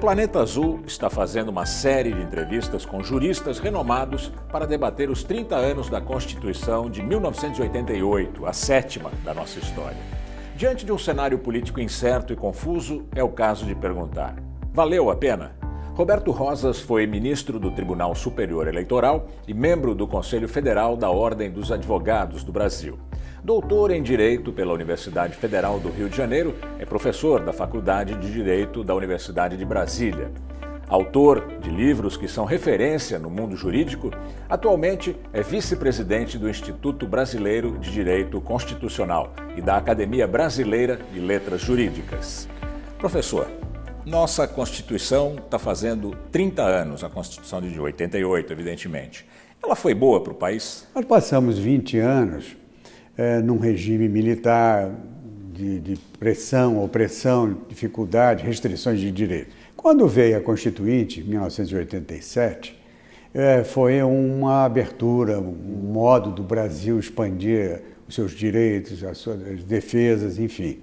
Planeta Azul está fazendo uma série de entrevistas com juristas renomados para debater os 30 anos da Constituição de 1988, a sétima da nossa história. Diante de um cenário político incerto e confuso, é o caso de perguntar: valeu a pena? Roberto Rosas foi ministro do Tribunal Superior Eleitoral e membro do Conselho Federal da Ordem dos Advogados do Brasil. Doutor em Direito pela Universidade Federal do Rio de Janeiro, é professor da Faculdade de Direito da Universidade de Brasília. Autor de livros que são referência no mundo jurídico, atualmente é vice-presidente do Instituto Brasileiro de Direito Constitucional e da Academia Brasileira de Letras Jurídicas. Professor, nossa Constituição está fazendo 30 anos, a Constituição de 88, evidentemente. Ela foi boa para o país? Nós passamos 20 anos é, num regime militar de, de pressão, opressão, dificuldade, restrições de direitos. Quando veio a Constituinte, em 1987, é, foi uma abertura, um modo do Brasil expandir os seus direitos, as suas as defesas, enfim.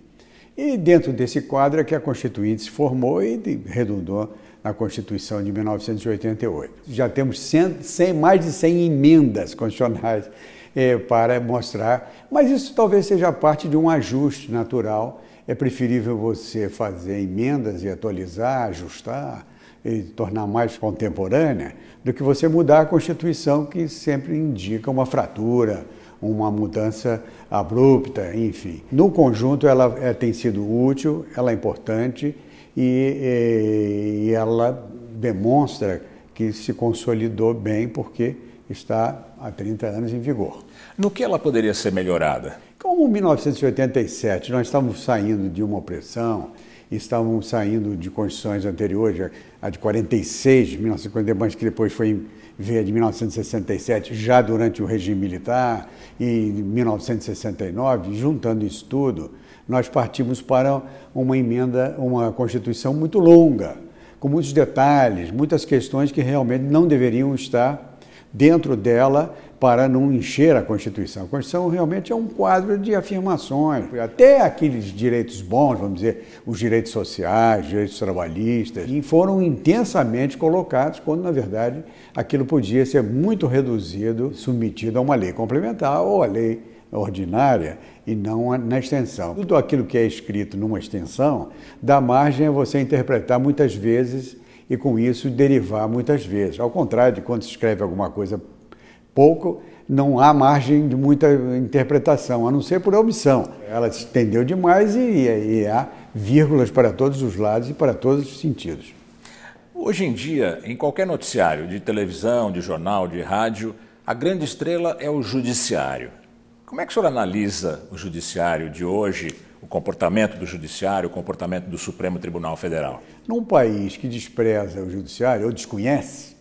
E dentro desse quadro é que a Constituinte se formou e redundou na Constituição de 1988. Já temos 100, 100, mais de 100 emendas constitucionais é, para mostrar. Mas isso talvez seja parte de um ajuste natural. É preferível você fazer emendas e atualizar, ajustar e tornar mais contemporânea do que você mudar a Constituição, que sempre indica uma fratura, uma mudança abrupta, enfim. No conjunto, ela é, tem sido útil, ela é importante e, eh, e ela demonstra que se consolidou bem, porque está há 30 anos em vigor. No que ela poderia ser melhorada? Como 1987, nós estávamos saindo de uma opressão, estávamos saindo de condições anteriores, a de 46, de mas que depois foi ver de 1967, já durante o regime militar, e 1969, juntando isso tudo, nós partimos para uma emenda, uma Constituição muito longa, com muitos detalhes, muitas questões que realmente não deveriam estar dentro dela para não encher a Constituição. A Constituição realmente é um quadro de afirmações, até aqueles direitos bons, vamos dizer, os direitos sociais, os direitos trabalhistas, foram intensamente colocados quando, na verdade, aquilo podia ser muito reduzido, submetido a uma lei complementar ou a lei ordinária e não na extensão. Tudo aquilo que é escrito numa extensão dá margem a você interpretar muitas vezes e com isso derivar muitas vezes. Ao contrário de quando se escreve alguma coisa pouco, não há margem de muita interpretação, a não ser por omissão. Ela se estendeu demais e, e há vírgulas para todos os lados e para todos os sentidos. Hoje em dia, em qualquer noticiário de televisão, de jornal, de rádio, a grande estrela é o judiciário. Como é que o senhor analisa o judiciário de hoje o comportamento do Judiciário, o comportamento do Supremo Tribunal Federal? Num país que despreza o Judiciário ou desconhece,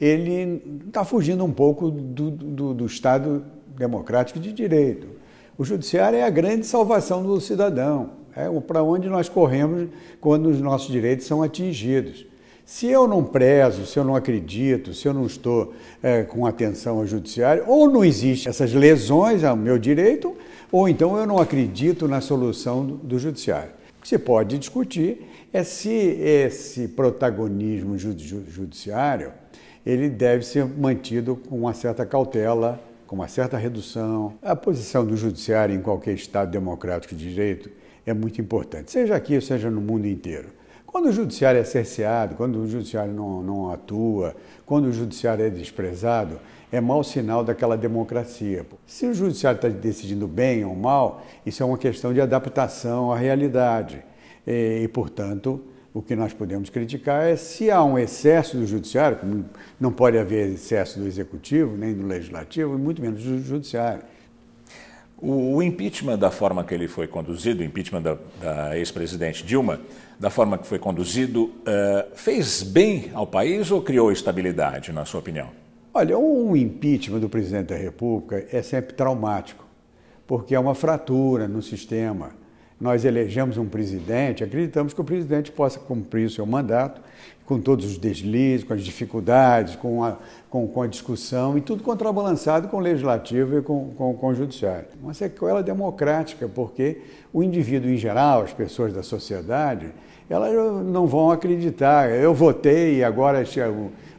ele está fugindo um pouco do, do, do Estado democrático de direito. O Judiciário é a grande salvação do cidadão, é para onde nós corremos quando os nossos direitos são atingidos. Se eu não prezo, se eu não acredito, se eu não estou é, com atenção ao judiciário, ou não existem essas lesões ao meu direito, ou então eu não acredito na solução do, do judiciário. O que se pode discutir é se esse protagonismo judiciário ele deve ser mantido com uma certa cautela, com uma certa redução. A posição do judiciário em qualquer Estado democrático de direito é muito importante, seja aqui, seja no mundo inteiro. Quando o judiciário é cerceado, quando o judiciário não, não atua, quando o judiciário é desprezado, é mau sinal daquela democracia. Se o judiciário está decidindo bem ou mal, isso é uma questão de adaptação à realidade. E, e, portanto, o que nós podemos criticar é se há um excesso do judiciário, não pode haver excesso do executivo, nem do legislativo, e muito menos do judiciário. O, o, impeachment da forma que ele foi conduzido, o impeachment da, da ex-presidente Dilma, da forma que foi conduzido, uh, fez bem ao país ou criou estabilidade, na sua opinião? Olha, o um impeachment do presidente da República é sempre traumático, porque é uma fratura no sistema nós elegemos um presidente, acreditamos que o presidente possa cumprir o seu mandato, com todos os deslizes, com as dificuldades, com a, com, com a discussão, e tudo contrabalançado com o legislativo e com, com, com o judiciário. Uma sequela democrática, porque o indivíduo em geral, as pessoas da sociedade, elas não vão acreditar. Eu votei e agora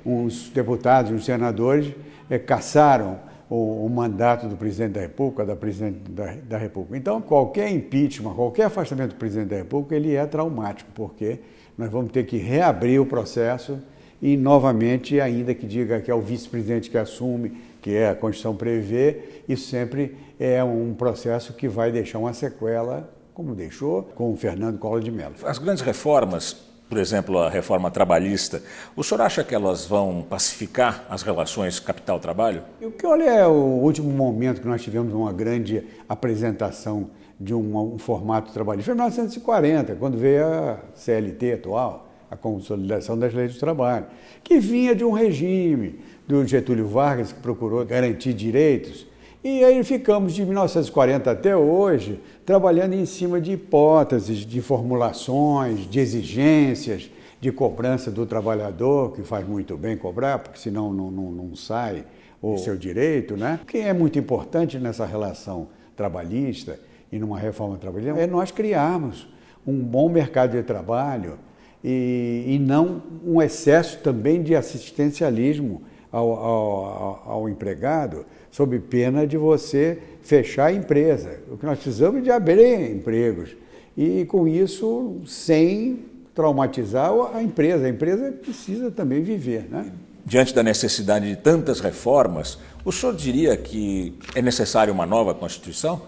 uns deputados, uns senadores é, caçaram o, o, mandato do presidente da República, da presidente da, da, República. Então, qualquer impeachment, qualquer afastamento do presidente da República, ele é traumático, porque nós vamos ter que reabrir o processo e, novamente, ainda que diga que é o vice-presidente que assume, que é a Constituição prevê, isso sempre é um processo que vai deixar uma sequela, como deixou com o Fernando Collor de Mello. As grandes reformas por exemplo, a reforma trabalhista, o senhor acha que elas vão pacificar as relações capital-trabalho? O que olha é o último momento que nós tivemos uma grande apresentação de um, um formato trabalhista. Foi em 1940, quando veio a CLT atual, a Consolidação das Leis do Trabalho, que vinha de um regime do Getúlio Vargas, que procurou garantir direitos e aí ficamos de 1940 até hoje trabalhando em cima de hipóteses, de formulações, de exigências, de cobrança do trabalhador, que faz muito bem cobrar, porque senão não, não, não sai o seu direito, né? O que é muito importante nessa relação trabalhista e numa reforma trabalhista é nós criarmos um bom mercado de trabalho e, e não um excesso também de assistencialismo ao, ao, ao, empregado, sob pena de você fechar a empresa. O que nós precisamos é de abrir empregos. E com isso, sem traumatizar a empresa. A empresa precisa também viver. Né? Diante da necessidade de tantas reformas, o senhor diria que é necessária uma nova Constituição?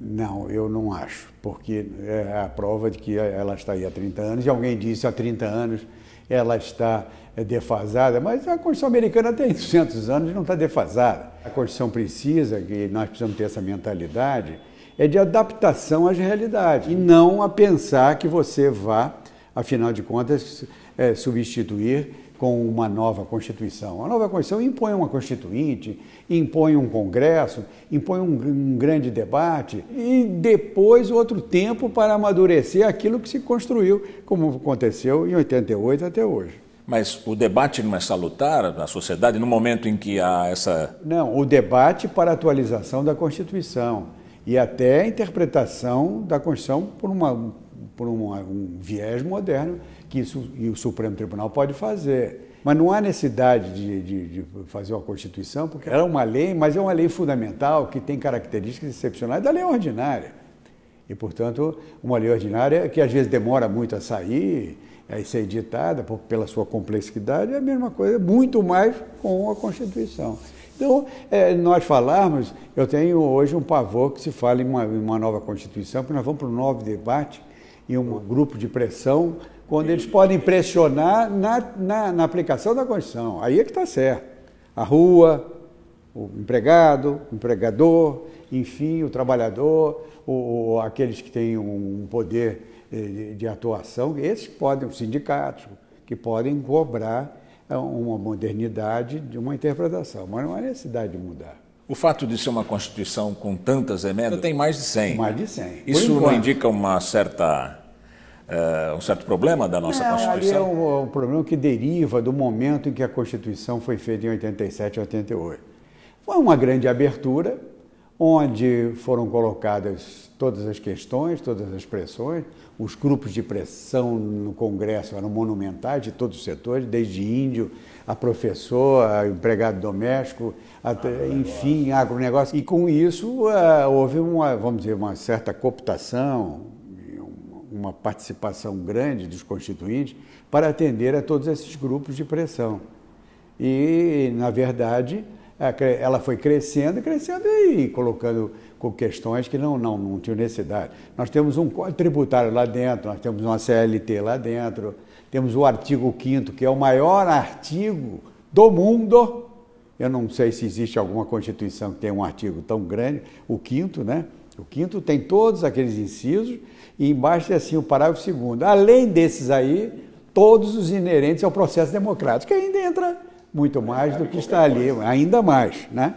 Não, eu não acho, porque é a prova de que ela está aí há 30 anos, e alguém disse há 30 anos ela está eh, defasada, mas a Constituição americana tem 200 anos e não está defasada. A Constituição precisa, e nós precisamos ter essa mentalidade, é de adaptação às realidades e não a pensar que você vá, afinal de contas, é, substituir com uma nova Constituição. A nova Constituição impõe uma Constituinte, impõe um Congresso, impõe um, um, grande debate e depois outro tempo para amadurecer aquilo que se construiu, como aconteceu em 88 até hoje. Mas o debate não é salutar na sociedade no momento em que há essa. Não, o debate para a atualização da Constituição e até a interpretação da Constituição por uma por um, um viés moderno que isso, e o Supremo Tribunal pode fazer. Mas não há necessidade de, de, de, fazer uma Constituição, porque ela é uma lei, mas é uma lei fundamental que tem características excepcionais da lei ordinária. E, portanto, uma lei ordinária que às vezes demora muito a sair, a é, ser editada por, pela sua complexidade, é a mesma coisa, muito mais com a Constituição. Então, é, nós falarmos, eu tenho hoje um pavor que se fale em uma, uma nova Constituição, porque nós vamos para um novo debate em um grupo de pressão, quando eles podem pressionar na, na, na aplicação da Constituição. Aí é que está certo. A rua, o empregado, o empregador, enfim, o trabalhador, ou, aqueles que têm um poder eh, de atuação, esses podem, os sindicatos, que podem cobrar eh, uma modernidade de uma interpretação, mas não há necessidade de mudar. O fato de ser uma Constituição com tantas emendas, tem mais de 100. Mais de 100. Isso não indica uma certa, uh, um certo problema da nossa é, Constituição? Ali é um, um, problema que deriva do momento em que a Constituição foi feita em 87 e 88. Foi uma grande abertura, onde foram colocadas todas as questões, todas as pressões. Os grupos de pressão no Congresso eram monumentais de todos os setores, desde índio a professor, a empregado doméstico, até, enfim, agronegócio. E com isso eh, houve uma, vamos dizer, uma certa cooptação, uma participação grande dos constituintes para atender a todos esses grupos de pressão. E, na verdade, é, ela foi crescendo, crescendo e colocando com questões que não, não, não tinham necessidade. Nós temos um código tributário lá dentro, nós temos uma CLT lá dentro, temos o artigo 5 que é o maior artigo do mundo. Eu não sei se existe alguma constituição que tenha um artigo tão grande, o quinto, né? O quinto tem todos aqueles incisos e embaixo é assim o parágrafo segundo. Além desses aí, todos os inerentes ao processo democrático, que ainda entra muito mais do que está ali, ainda mais, né?